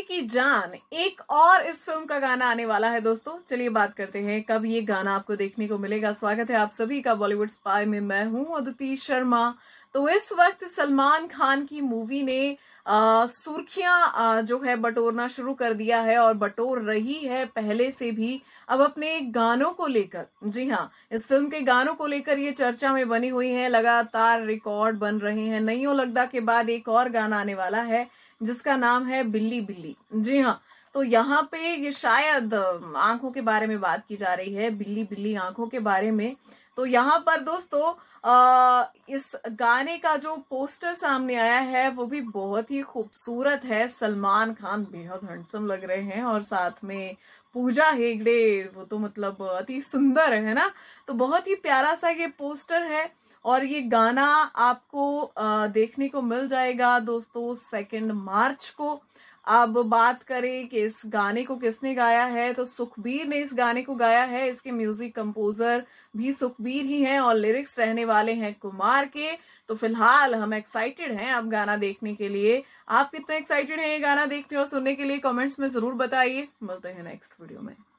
किसी की जान एक और इस फिल्म का गाना आने वाला है दोस्तों चलिए बात करते हैं कब ये गाना आपको देखने को मिलेगा स्वागत है आप सभी का बॉलीवुड स्पाई में मैं हूं अदिति शर्मा तो इस वक्त सलमान खान की मूवी ने सुर्खियां जो है बटोरना शुरू कर दिया है और बटोर रही है पहले से भी अब अपने गानों को लेकर जी हाँ इस फिल्म के गानों को लेकर ये चर्चा में बनी हुई है लगातार रिकॉर्ड बन रहे हैं नहीं लगता के बाद एक और गाना आने वाला है जिसका नाम है बिल्ली बिल्ली जी हाँ तो यहाँ पे ये शायद आंखों के बारे में बात की जा रही है बिल्ली बिल्ली आंखों के बारे में तो यहाँ पर दोस्तों आ, इस गाने का जो पोस्टर सामने आया है वो भी बहुत ही खूबसूरत है सलमान खान बेहद हैंडसम लग रहे हैं और साथ में पूजा हेगड़े वो तो मतलब अति सुंदर है ना तो बहुत ही प्यारा सा ये पोस्टर है और ये गाना आपको देखने को मिल जाएगा दोस्तों सेकेंड मार्च को अब बात करें कि इस गाने को किसने गाया है तो सुखबीर ने इस गाने को गाया है इसके म्यूजिक कंपोजर भी सुखबीर ही हैं और लिरिक्स रहने वाले हैं कुमार के तो फिलहाल हम एक्साइटेड हैं अब गाना देखने के लिए आप कितने एक्साइटेड हैं ये गाना देखने और सुनने के लिए कमेंट्स में जरूर बताइए मिलते हैं नेक्स्ट वीडियो में